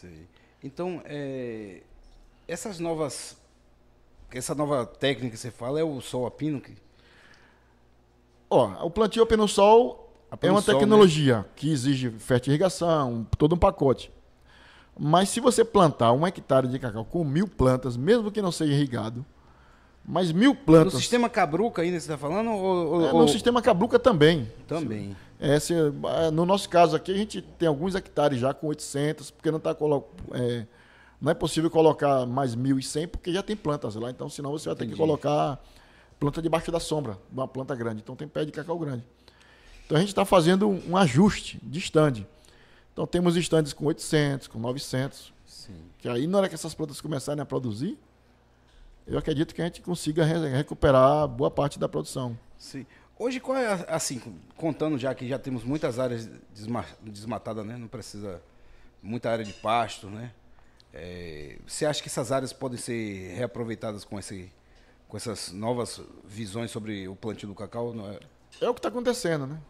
Sei. Então, é, essas novas. Essa nova técnica que você fala é o sol a pino? Que... Ó, o plantio pelo sol ah, é uma sol, né? tecnologia né? que exige fertirrigação, todo um pacote. Mas se você plantar um hectare de cacau com mil plantas, mesmo que não seja irrigado, mas mil plantas. No sistema cabruca ainda você está falando? Ou, ou, é, no ou... sistema cabruca também. Também. É, assim, ah, no nosso caso aqui, a gente tem alguns hectares já com 800, porque não está é, não é possível colocar mais 1.100, porque já tem plantas lá. Então, senão você vai Entendi. ter que colocar planta debaixo da sombra, uma planta grande. Então, tem pé de cacau grande. Então, a gente está fazendo um ajuste de stand. Então, temos estandes com 800, com 900. Sim. Que aí, na hora que essas plantas começarem a produzir, eu acredito que a gente consiga re recuperar boa parte da produção. Sim. Hoje, qual é, assim, contando já que já temos muitas áreas desma desmatadas, né? Não precisa muita área de pasto, né? É, você acha que essas áreas podem ser reaproveitadas com, esse, com essas novas visões sobre o plantio do cacau? Não é? é o que está acontecendo, né?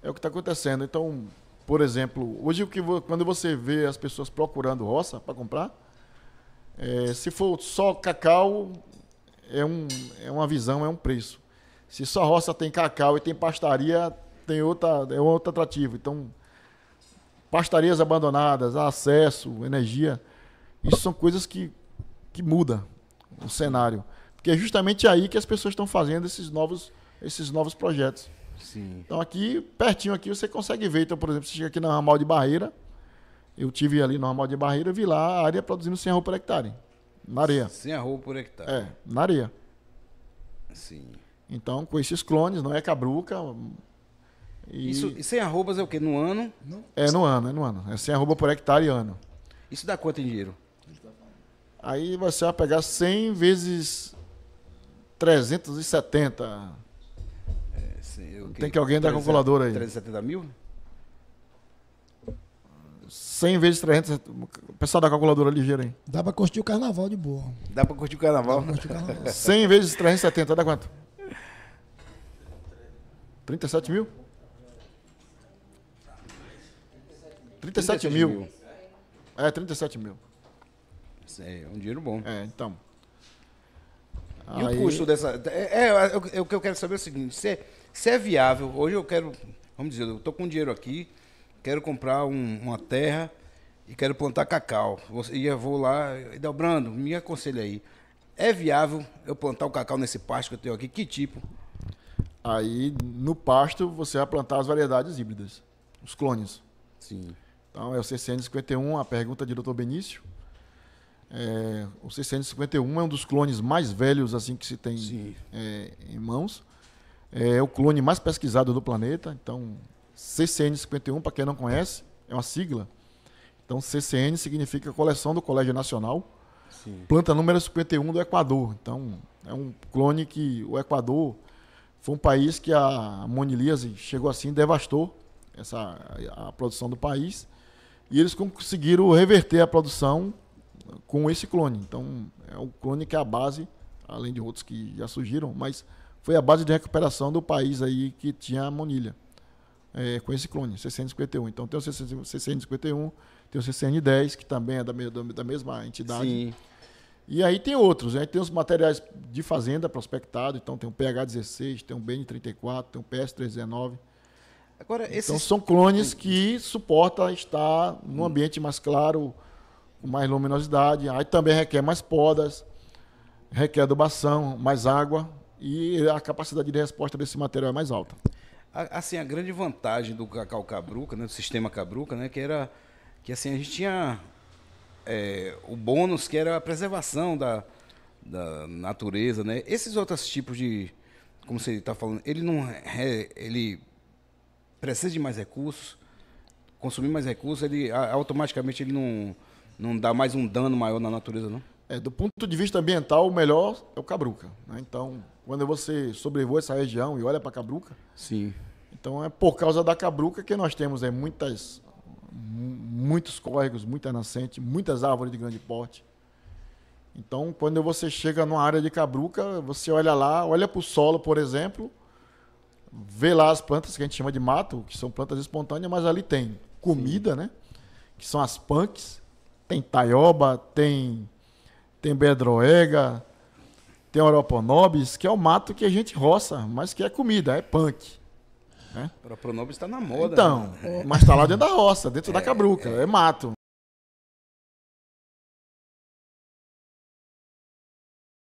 É o que está acontecendo. Então, por exemplo, hoje o que quando você vê as pessoas procurando roça para comprar, é, se for só cacau, é, um, é uma visão, é um preço. Se só roça tem cacau e tem pastaria, tem outra, é outro atrativo. Então, pastarias abandonadas, acesso, energia, isso são coisas que, que muda o cenário. Porque é justamente aí que as pessoas estão fazendo esses novos, esses novos projetos. Sim. Então aqui, pertinho aqui, você consegue ver. Então, por exemplo, você chega aqui na ramal de barreira. Eu tive ali no ramal de barreira, vi lá a área produzindo 100 arroz por hectare. Na areia. 100 arroz por hectare. É, na areia. Sim. Então, com esses clones, não é cabruca. E... Isso, e 100 arrobas é o quê? No ano? É no ano, é no ano. É sem arroba por hectare ano. Isso dá quanto em dinheiro? Aí você vai pegar 100 vezes 370. É, sim, eu, é Tem que alguém 370, dar a calculadora aí. 370 mil? 100 vezes 300. O pessoal da calculadora é ligeira aí. Dá pra curtir o carnaval de boa. Dá pra curtir o carnaval? Dá curtir o carnaval. 100 vezes 370 dá quanto? 37 mil? 37, mil. mil. É, 37 mil. É um dinheiro bom. É, então. E o custo dessa. É, é, é, é, o que eu quero saber é o seguinte: se é, se é viável, hoje eu quero. Vamos dizer, eu estou com dinheiro aqui, quero comprar um, uma terra e quero plantar cacau. E eu vou lá, Delbrando, me aconselha aí. É viável eu plantar o cacau nesse pasto que eu tenho aqui? Que tipo? Aí no pasto você vai plantar as variedades híbridas, os clones. Sim. Então é o CCN51, a pergunta de Dr. Benício. É, o CCN51 é um dos clones mais velhos assim que se tem é, em mãos. É o clone mais pesquisado do planeta. Então, CCN51, para quem não conhece, é uma sigla. Então, CCN significa Coleção do Colégio Nacional. Sim. Planta número 51 do Equador. Então, é um clone que o Equador foi um país que a monilíase chegou assim, devastou essa, a produção do país. E eles conseguiram reverter a produção com esse clone. Então, é o clone que é a base, além de outros que já surgiram, mas foi a base de recuperação do país aí que tinha a monilha. É, com esse clone, 651. Então tem o 651, tem o CCN10, que também é da, da, da mesma entidade. Sim. E aí tem outros, né? tem os materiais de fazenda prospectado, então tem o PH16, tem o BN34, tem o PS319. Agora, então, esses... Então são clones que suporta estar num hum. ambiente mais claro, com mais luminosidade. Aí também requer mais podas, requer adubação, mais água e a capacidade de resposta desse material é mais alta. Assim, a grande vantagem do cacau cabruca, né, do sistema cabruca, né, que era que assim a gente tinha é, o bônus que era a preservação da, da natureza, né? Esses outros tipos de, como você está falando, ele não é, ele precisa de mais recursos, consumir mais recursos, ele automaticamente ele não não dá mais um dano maior na natureza, não? É, do ponto de vista ambiental, o melhor é o cabruca. Né? Então, quando você sobrevoa essa região e olha para a cabruca, sim. Então é por causa da cabruca que nós temos é muitas muitos córregos, muita nascente, muitas árvores de grande porte. Então, quando você chega numa área de cabruca, você olha lá, olha para o solo, por exemplo, vê lá as plantas que a gente chama de mato, que são plantas espontâneas, mas ali tem comida, Sim. né? Que são as punks, tem taioba, tem tem bedroega, tem oroponobis, que é o mato que a gente roça, mas que é comida, é punk. Né? Pronobis está na moda. Então, né? mas está lá dentro da roça, dentro é, da cabruca, é, é mato.